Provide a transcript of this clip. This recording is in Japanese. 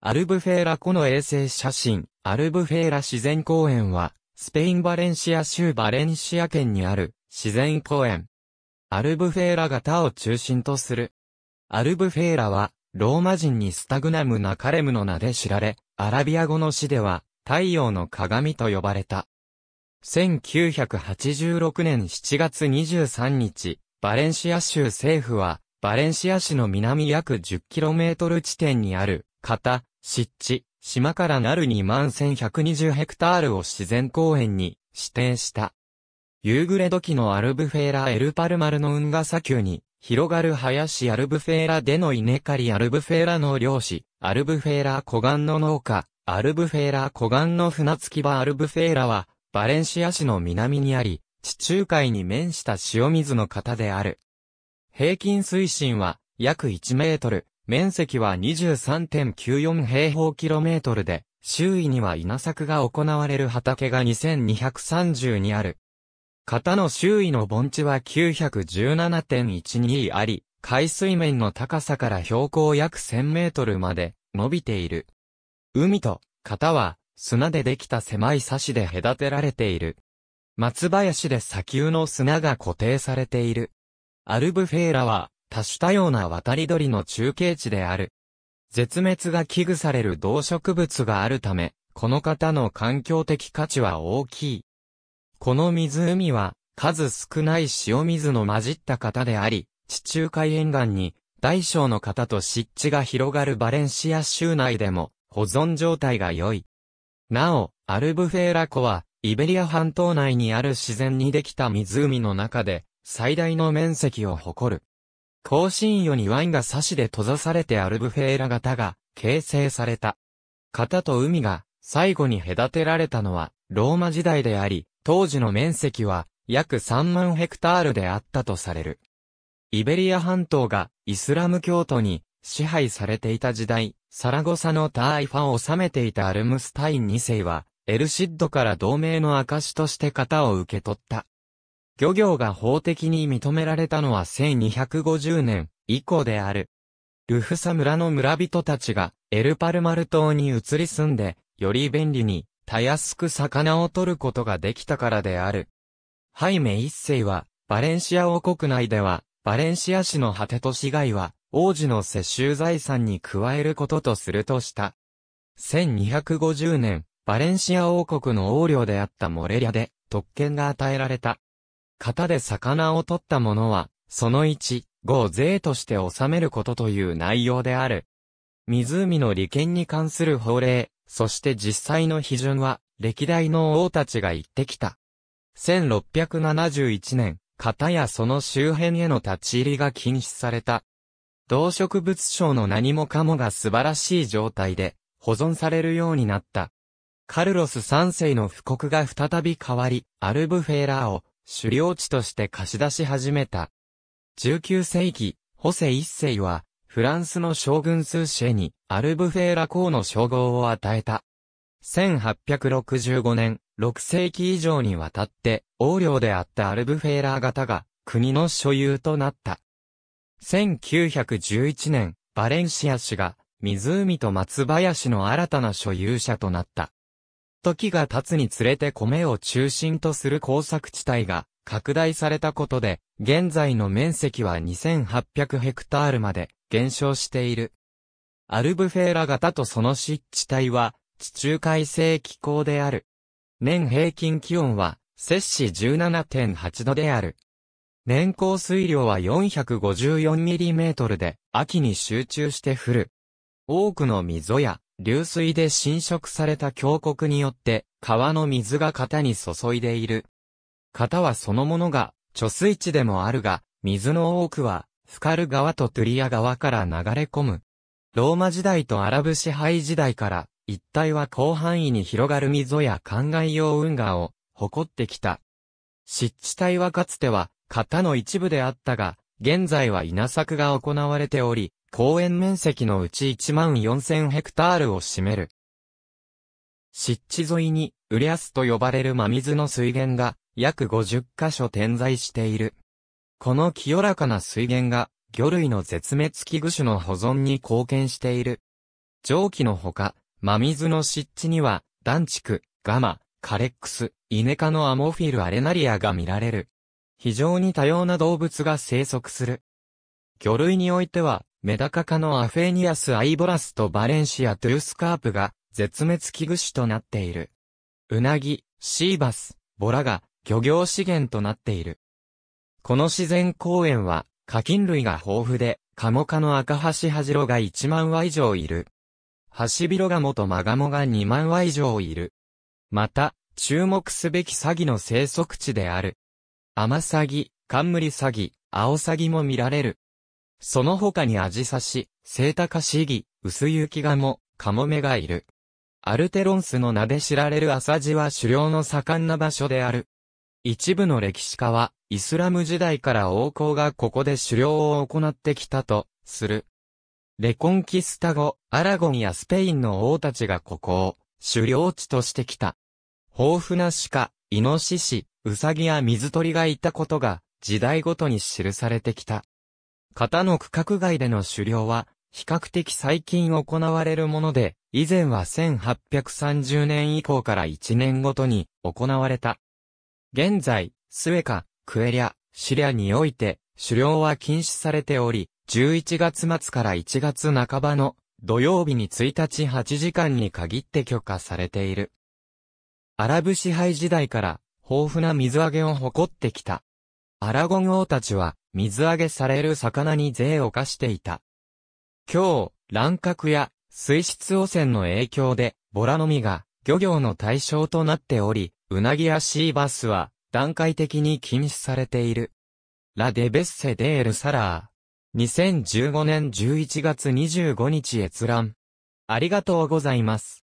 アルブフェーラ湖の衛星写真、アルブフェーラ自然公園は、スペイン・バレンシア州バレンシア県にある自然公園。アルブフェーラ型を中心とする。アルブフェーラは、ローマ人にスタグナム・ナカレムの名で知られ、アラビア語の詩では、太陽の鏡と呼ばれた。1986年7月23日、バレンシア州政府は、バレンシア市の南約 10km 地点にある、型、湿地、島からなる2万1120ヘクタールを自然公園に指定した。夕暮れ時のアルブフェーラ・エルパルマルの運河砂丘に、広がる林アルブフェーラでの稲刈りアルブフェーラの漁師、アルブフェーラ湖岸の農家、アルブフェーラ湖岸の船着き場アルブフェーラは、バレンシア市の南にあり、地中海に面した塩水の型である。平均水深は、約1メートル、面積は23.94平方キロメートルで、周囲には稲作が行われる畑が2 2 3にある。型の周囲の盆地は917.12あり、海水面の高さから標高約1000メートルまで伸びている。海と型は砂でできた狭い差しで隔てられている。松林で砂丘の砂が固定されている。アルブフェーラは多種多様な渡り鳥の中継地である。絶滅が危惧される動植物があるため、この方の環境的価値は大きい。この湖は、数少ない塩水の混じった方であり、地中海沿岸に、大小の方と湿地が広がるバレンシア州内でも、保存状態が良い。なお、アルブフェーラ湖は、イベリア半島内にある自然にできた湖の中で、最大の面積を誇る。甲新よにワインが差しで閉ざされてアルブフェーラ型が形成された。型と海が最後に隔てられたのはローマ時代であり、当時の面積は約3万ヘクタールであったとされる。イベリア半島がイスラム教徒に支配されていた時代、サラゴサのターイファを治めていたアルムスタイン2世は、エルシッドから同盟の証として型を受け取った。漁業が法的に認められたのは1250年以降である。ルフサ村の村人たちがエルパルマル島に移り住んで、より便利に、たやすく魚を取ることができたからである。ハイメ一世は、バレンシア王国内では、バレンシア市の果てと市街は、王子の世襲財産に加えることとするとした。1250年、バレンシア王国の王領であったモレリアで、特権が与えられた。型で魚を取ったものは、その1、を税として納めることという内容である。湖の利権に関する法令、そして実際の批准は、歴代の王たちが言ってきた。1671年、型やその周辺への立ち入りが禁止された。動植物商の何もかもが素晴らしい状態で、保存されるようになった。カルロス3世の布告が再び変わり、アルブフェーラーを狩猟地として貸し出し始めた。19世紀、ホセ一世は、フランスの将軍スーシェに、アルブフェーラ公の称号を与えた。1865年、6世紀以上にわたって、王領であったアルブフェーラ型が、国の所有となった。1911年、バレンシア氏が、湖と松林の新たな所有者となった。時が経つにつれて米を中心とする工作地帯が拡大されたことで、現在の面積は2800ヘクタールまで減少している。アルブフェーラ型とその湿地帯は地中海性気候である。年平均気温は摂氏17.8度である。年降水量は4 5 4トルで秋に集中して降る。多くの溝や流水で浸食された峡谷によって、川の水が型に注いでいる。型はそのものが、貯水池でもあるが、水の多くは、フカル川とトゥリア川から流れ込む。ローマ時代とアラブ支配時代から、一帯は広範囲に広がる溝や灌漑用運河を誇ってきた。湿地帯はかつては、型の一部であったが、現在は稲作が行われており、公園面積のうち1万4000ヘクタールを占める。湿地沿いに、ウリアスと呼ばれる真水の水源が、約50カ所点在している。この清らかな水源が、魚類の絶滅危惧種の保存に貢献している。蒸気のほか、真水の湿地には、ダンチク、ガマ、カレックス、イネ科のアモフィルアレナリアが見られる。非常に多様な動物が生息する。魚類においては、メダカ科のアフェニアス・アイボラスとバレンシア・トゥースカープが絶滅危惧種となっている。ウナギ、シーバス、ボラが漁業資源となっている。この自然公園は課金類が豊富で、カモ科の赤ハシハジロが1万羽以上いる。ハシビロガモとマガモが2万羽以上いる。また、注目すべき詐欺の生息地である。甘さぎ、冠欺。アオサギも見られる。その他にアジサシ、セイタカシギ、薄雪ガモ、カモメがいる。アルテロンスの名で知られるサ地は狩猟の盛んな場所である。一部の歴史家は、イスラム時代から王侯がここで狩猟を行ってきたと、する。レコンキスタ後、アラゴンやスペインの王たちがここを、狩猟地としてきた。豊富な鹿、イノシシ、ウサギや水鳥がいたことが、時代ごとに記されてきた。型の区画外での狩猟は、比較的最近行われるもので、以前は1830年以降から1年ごとに行われた。現在、スエカ、クエリャ、シリアにおいて、狩猟は禁止されており、11月末から1月半ばの土曜日に1日8時間に限って許可されている。アラブ支配時代から豊富な水揚げを誇ってきた。アラゴン王たちは水揚げされる魚に税を課していた。今日、乱獲や水質汚染の影響でボラの実が漁業の対象となっており、ウナギやシーバスは段階的に禁止されている。ラデベッセデールサラー。2015年11月25日閲覧。ありがとうございます。